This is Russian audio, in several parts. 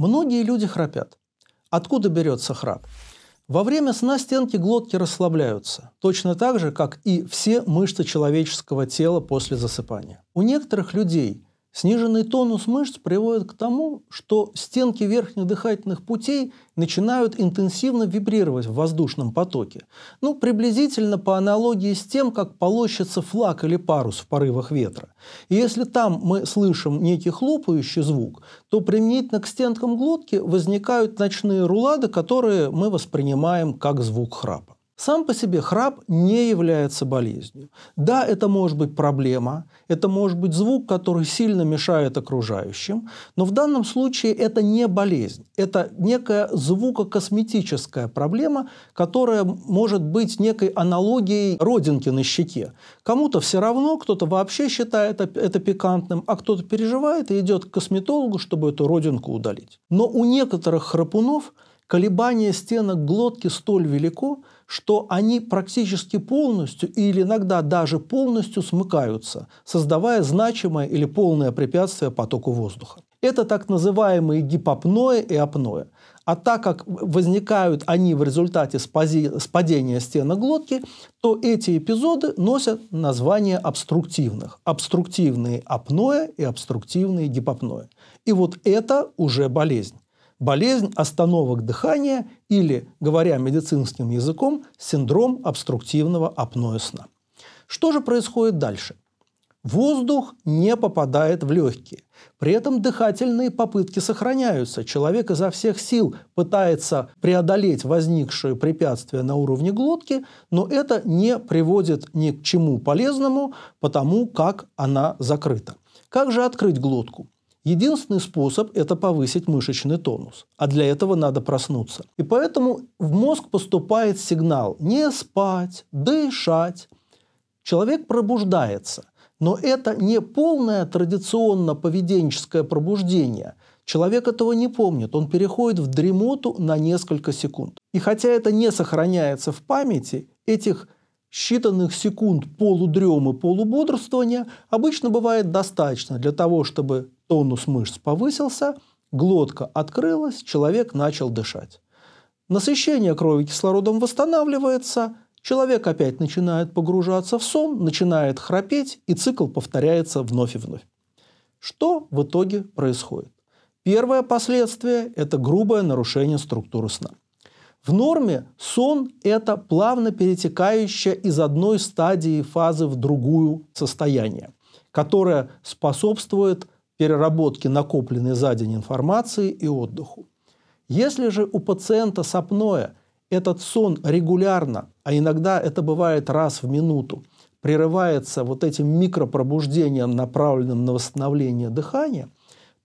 Многие люди храпят. Откуда берется храп? Во время сна стенки глотки расслабляются, точно так же, как и все мышцы человеческого тела после засыпания. У некоторых людей – Сниженный тонус мышц приводит к тому, что стенки верхних дыхательных путей начинают интенсивно вибрировать в воздушном потоке. Ну, приблизительно по аналогии с тем, как полощется флаг или парус в порывах ветра. И если там мы слышим некий хлопающий звук, то применительно к стенкам глотки возникают ночные рулады, которые мы воспринимаем как звук храпа. Сам по себе храп не является болезнью. Да, это может быть проблема, это может быть звук, который сильно мешает окружающим, но в данном случае это не болезнь, это некая звукокосметическая проблема, которая может быть некой аналогией родинки на щеке. Кому-то все равно, кто-то вообще считает это пикантным, а кто-то переживает и идет к косметологу, чтобы эту родинку удалить. Но у некоторых храпунов – Колебание стенок глотки столь велико, что они практически полностью или иногда даже полностью смыкаются, создавая значимое или полное препятствие потоку воздуха. Это так называемые гипопное и апное. А так как возникают они в результате спадения стенок глотки, то эти эпизоды носят название обструктивных. Обструктивные апное и обструктивные гипопное. И вот это уже болезнь болезнь остановок дыхания или, говоря медицинским языком, синдром обструктивного апноэ сна. Что же происходит дальше? Воздух не попадает в легкие. При этом дыхательные попытки сохраняются. Человек изо всех сил пытается преодолеть возникшее препятствие на уровне глотки, но это не приводит ни к чему полезному, потому как она закрыта. Как же открыть глотку? Единственный способ – это повысить мышечный тонус. А для этого надо проснуться. И поэтому в мозг поступает сигнал «не спать», «дышать». Человек пробуждается. Но это не полное традиционно-поведенческое пробуждение. Человек этого не помнит, он переходит в дремоту на несколько секунд. И хотя это не сохраняется в памяти, этих Считанных секунд полудремы, полубодрствования обычно бывает достаточно для того, чтобы тонус мышц повысился, глотка открылась, человек начал дышать. Насыщение крови кислородом восстанавливается, человек опять начинает погружаться в сон, начинает храпеть, и цикл повторяется вновь и вновь. Что в итоге происходит? Первое последствие – это грубое нарушение структуры сна. В норме сон – это плавно перетекающее из одной стадии фазы в другую состояние, которое способствует переработке накопленной за день информации и отдыху. Если же у пациента сопное этот сон регулярно, а иногда это бывает раз в минуту, прерывается вот этим микропробуждением, направленным на восстановление дыхания,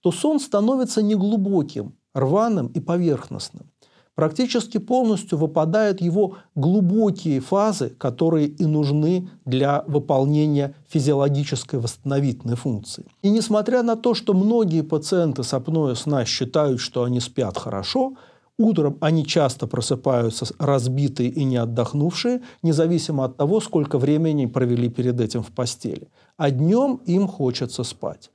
то сон становится неглубоким, рваным и поверхностным практически полностью выпадают его глубокие фазы, которые и нужны для выполнения физиологической восстановительной функции. И несмотря на то, что многие пациенты с апноэ сна считают, что они спят хорошо, Утром они часто просыпаются разбитые и не отдохнувшие, независимо от того, сколько времени провели перед этим в постели. А днем им хочется спать.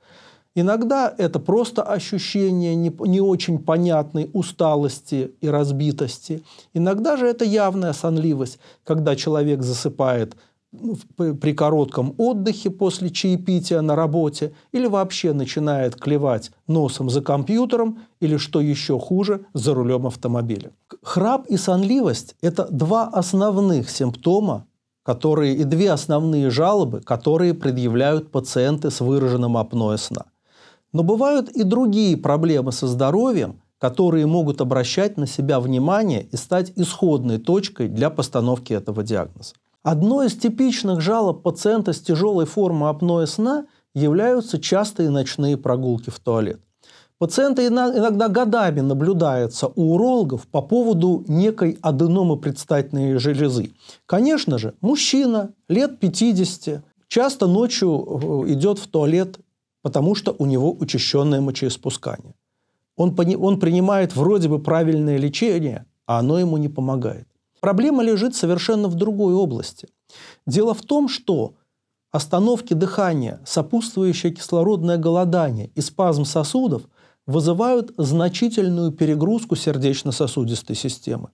Иногда это просто ощущение не, не очень понятной усталости и разбитости. Иногда же это явная сонливость, когда человек засыпает ну, при коротком отдыхе после чаепития на работе или вообще начинает клевать носом за компьютером или, что еще хуже, за рулем автомобиля. Храп и сонливость – это два основных симптома, которые и две основные жалобы, которые предъявляют пациенты с выраженным апноэ сна. Но бывают и другие проблемы со здоровьем, которые могут обращать на себя внимание и стать исходной точкой для постановки этого диагноза. Одной из типичных жалоб пациента с тяжелой формой апноэ сна являются частые ночные прогулки в туалет. Пациенты иногда годами наблюдаются у урологов по поводу некой аденомы предстательной железы. Конечно же, мужчина лет 50 часто ночью э, идет в туалет потому что у него учащенное мочеиспускание. Он, он принимает вроде бы правильное лечение, а оно ему не помогает. Проблема лежит совершенно в другой области. Дело в том, что остановки дыхания, сопутствующее кислородное голодание и спазм сосудов вызывают значительную перегрузку сердечно-сосудистой системы.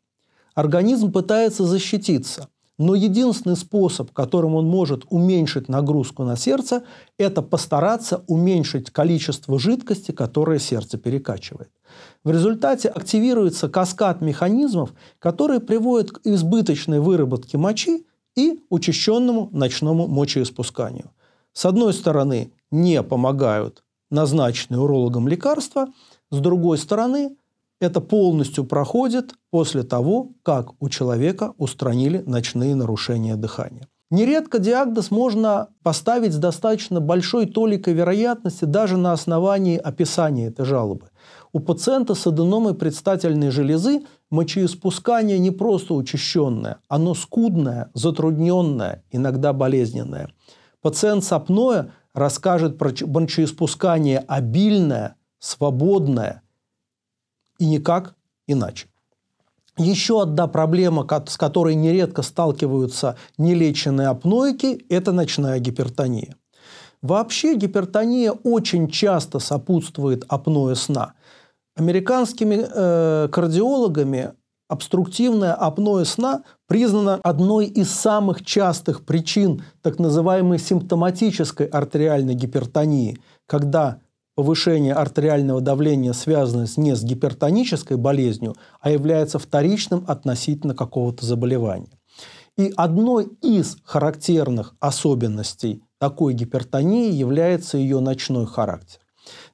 Организм пытается защититься – но единственный способ, которым он может уменьшить нагрузку на сердце, это постараться уменьшить количество жидкости, которое сердце перекачивает. В результате активируется каскад механизмов, которые приводят к избыточной выработке мочи и учащенному ночному мочеиспусканию. С одной стороны, не помогают назначенные урологом лекарства, с другой стороны – это полностью проходит после того, как у человека устранили ночные нарушения дыхания. Нередко диагноз можно поставить с достаточно большой толикой вероятности даже на основании описания этой жалобы. У пациента с аденомой предстательной железы мочеиспускание не просто учащенное, оно скудное, затрудненное, иногда болезненное. Пациент с апноэ расскажет про мочеиспускание обильное, свободное – и никак иначе. Еще одна проблема, с которой нередко сталкиваются нелеченные апноики, это ночная гипертония. Вообще гипертония очень часто сопутствует апноэ сна. Американскими э, кардиологами обструктивное апноэ сна признано одной из самых частых причин так называемой симптоматической артериальной гипертонии, когда повышение артериального давления связано не с гипертонической болезнью, а является вторичным относительно какого-то заболевания. И одной из характерных особенностей такой гипертонии является ее ночной характер.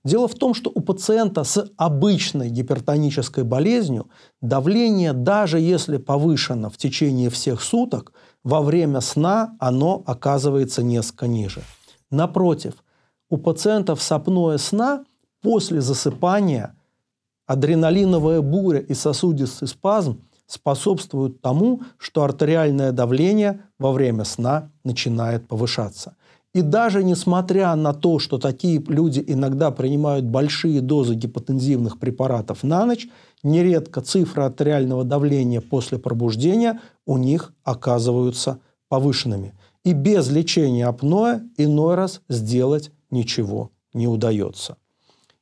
Дело в том, что у пациента с обычной гипертонической болезнью давление, даже если повышено в течение всех суток, во время сна оно оказывается несколько ниже. Напротив, у пациентов сопное сна после засыпания адреналиновая буря и сосудистый спазм способствуют тому, что артериальное давление во время сна начинает повышаться. И даже несмотря на то, что такие люди иногда принимают большие дозы гипотензивных препаратов на ночь, нередко цифры артериального давления после пробуждения у них оказываются повышенными. И без лечения апноэ иной раз сделать ничего не удается.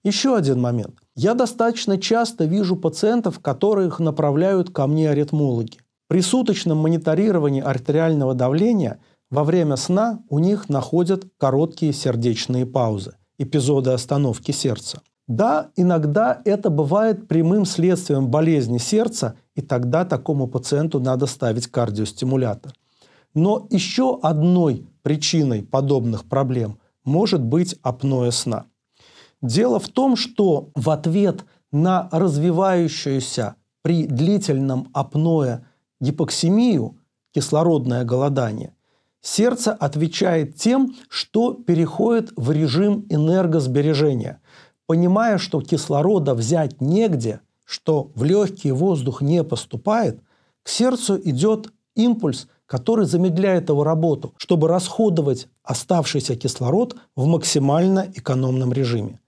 Еще один момент. Я достаточно часто вижу пациентов, которых направляют ко мне аритмологи. При суточном мониторировании артериального давления во время сна у них находят короткие сердечные паузы, эпизоды остановки сердца. Да, иногда это бывает прямым следствием болезни сердца, и тогда такому пациенту надо ставить кардиостимулятор. Но еще одной причиной подобных проблем может быть апноэ сна. Дело в том, что в ответ на развивающуюся при длительном апноэ гипоксимию, кислородное голодание, сердце отвечает тем, что переходит в режим энергосбережения, понимая, что кислорода взять негде, что в легкие воздух не поступает, к сердцу идет импульс который замедляет его работу, чтобы расходовать оставшийся кислород в максимально экономном режиме.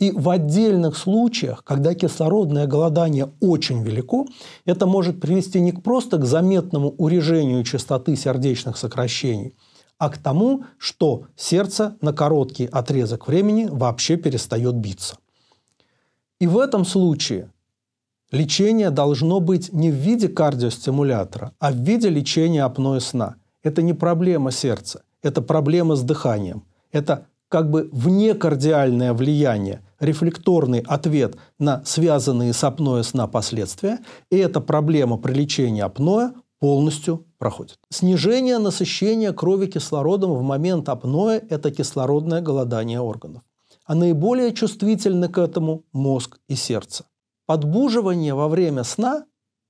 И в отдельных случаях, когда кислородное голодание очень велико, это может привести не просто к заметному урежению частоты сердечных сокращений, а к тому, что сердце на короткий отрезок времени вообще перестает биться. И в этом случае Лечение должно быть не в виде кардиостимулятора, а в виде лечения апноэ сна. Это не проблема сердца, это проблема с дыханием. Это как бы внекардиальное влияние, рефлекторный ответ на связанные с апноэ сна последствия, и эта проблема при лечении апноэ полностью проходит. Снижение насыщения крови кислородом в момент апноэ – это кислородное голодание органов. А наиболее чувствительны к этому мозг и сердце. Подбуживание во время сна,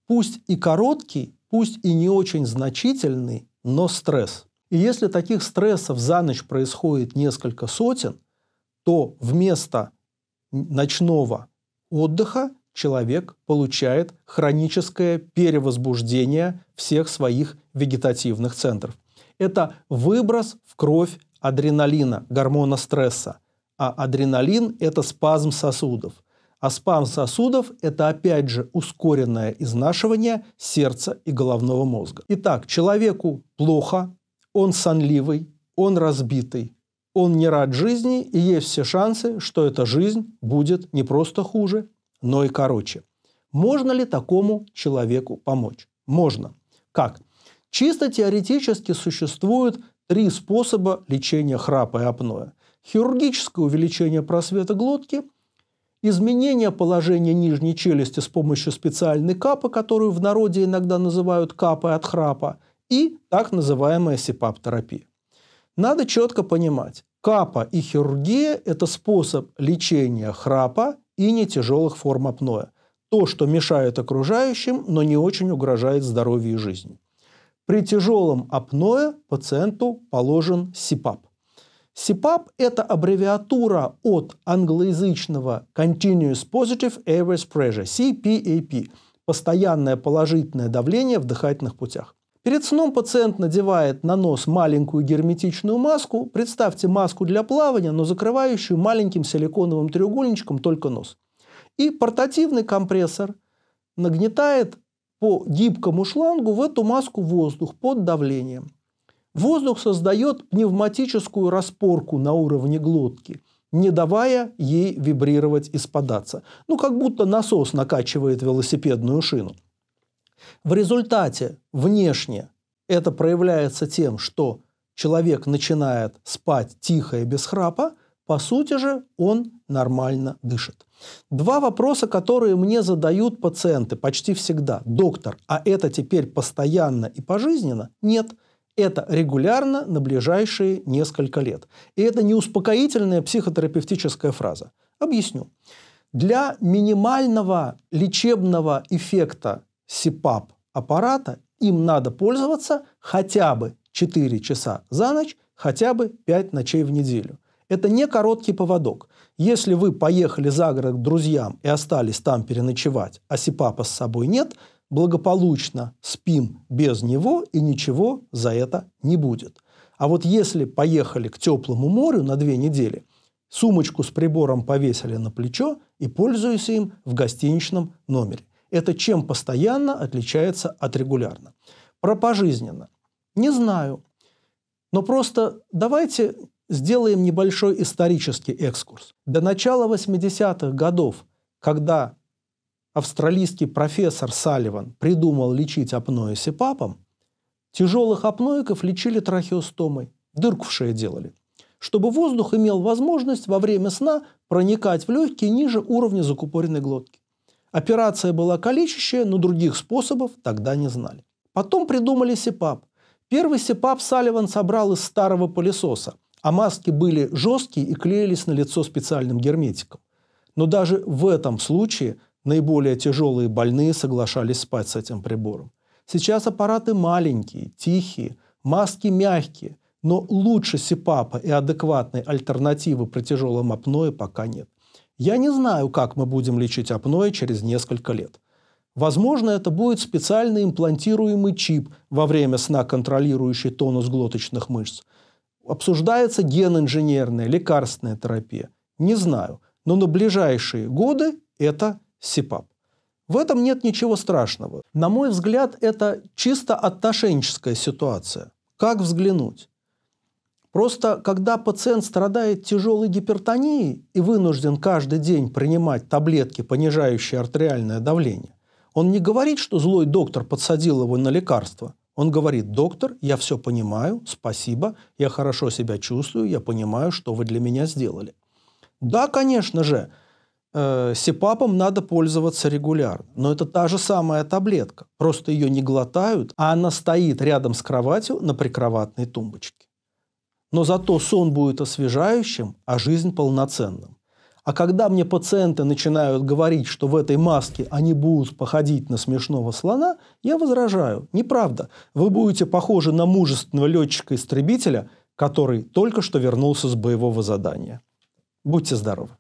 пусть и короткий, пусть и не очень значительный, но стресс. И если таких стрессов за ночь происходит несколько сотен, то вместо ночного отдыха человек получает хроническое перевозбуждение всех своих вегетативных центров. Это выброс в кровь адреналина, гормона стресса. А адреналин – это спазм сосудов – а спам сосудов – это опять же ускоренное изнашивание сердца и головного мозга. Итак, человеку плохо, он сонливый, он разбитый, он не рад жизни, и есть все шансы, что эта жизнь будет не просто хуже, но и короче. Можно ли такому человеку помочь? Можно. Как? Чисто теоретически существуют три способа лечения храпа и апноэ. Хирургическое увеличение просвета глотки – изменение положения нижней челюсти с помощью специальной капы, которую в народе иногда называют капой от храпа, и так называемая сипап терапия Надо четко понимать, капа и хирургия – это способ лечения храпа и не тяжелых форм апноэ. То, что мешает окружающим, но не очень угрожает здоровью и жизни. При тяжелом апноэ пациенту положен СИПАП. CPAP – это аббревиатура от англоязычного Continuous Positive Airways Pressure, CPAP – постоянное положительное давление в дыхательных путях. Перед сном пациент надевает на нос маленькую герметичную маску. Представьте маску для плавания, но закрывающую маленьким силиконовым треугольничком только нос. И портативный компрессор нагнетает по гибкому шлангу в эту маску воздух под давлением. Воздух создает пневматическую распорку на уровне глотки, не давая ей вибрировать и спадаться. Ну, как будто насос накачивает велосипедную шину. В результате внешне это проявляется тем, что человек начинает спать тихо и без храпа, по сути же он нормально дышит. Два вопроса, которые мне задают пациенты почти всегда. Доктор, а это теперь постоянно и пожизненно? Нет. Это регулярно на ближайшие несколько лет. И это не успокоительная психотерапевтическая фраза. Объясню. Для минимального лечебного эффекта СИПАП аппарата им надо пользоваться хотя бы 4 часа за ночь, хотя бы 5 ночей в неделю. Это не короткий поводок. Если вы поехали за город к друзьям и остались там переночевать, а СИПАПа с собой нет – благополучно спим без него, и ничего за это не будет. А вот если поехали к теплому морю на две недели, сумочку с прибором повесили на плечо и пользуюсь им в гостиничном номере. Это чем постоянно отличается от регулярно. Про пожизненно. Не знаю. Но просто давайте сделаем небольшой исторический экскурс. До начала 80-х годов, когда австралийский профессор Салливан придумал лечить апноэ сепапом, тяжелых апноиков лечили трахеостомой, дырку в шее делали, чтобы воздух имел возможность во время сна проникать в легкие ниже уровня закупоренной глотки. Операция была калечащая, но других способов тогда не знали. Потом придумали сепап. Первый сепап Салливан собрал из старого пылесоса, а маски были жесткие и клеились на лицо специальным герметиком. Но даже в этом случае Наиболее тяжелые больные соглашались спать с этим прибором. Сейчас аппараты маленькие, тихие, маски мягкие, но лучше СИПАПа и адекватной альтернативы при тяжелом апное пока нет. Я не знаю, как мы будем лечить апноэ через несколько лет. Возможно, это будет специальный имплантируемый чип во время сна, контролирующий тонус глоточных мышц. Обсуждается генинженерная, лекарственная терапия. Не знаю, но на ближайшие годы это СИПАП. В этом нет ничего страшного. На мой взгляд, это чисто отношенческая ситуация. Как взглянуть? Просто когда пациент страдает тяжелой гипертонией и вынужден каждый день принимать таблетки, понижающие артериальное давление, он не говорит, что злой доктор подсадил его на лекарство. Он говорит, доктор, я все понимаю, спасибо, я хорошо себя чувствую, я понимаю, что вы для меня сделали. Да, конечно же, Э, Сипапом надо пользоваться регулярно. Но это та же самая таблетка. Просто ее не глотают, а она стоит рядом с кроватью на прикроватной тумбочке. Но зато сон будет освежающим, а жизнь полноценным. А когда мне пациенты начинают говорить, что в этой маске они будут походить на смешного слона, я возражаю. Неправда. Вы будете похожи на мужественного летчика-истребителя, который только что вернулся с боевого задания. Будьте здоровы!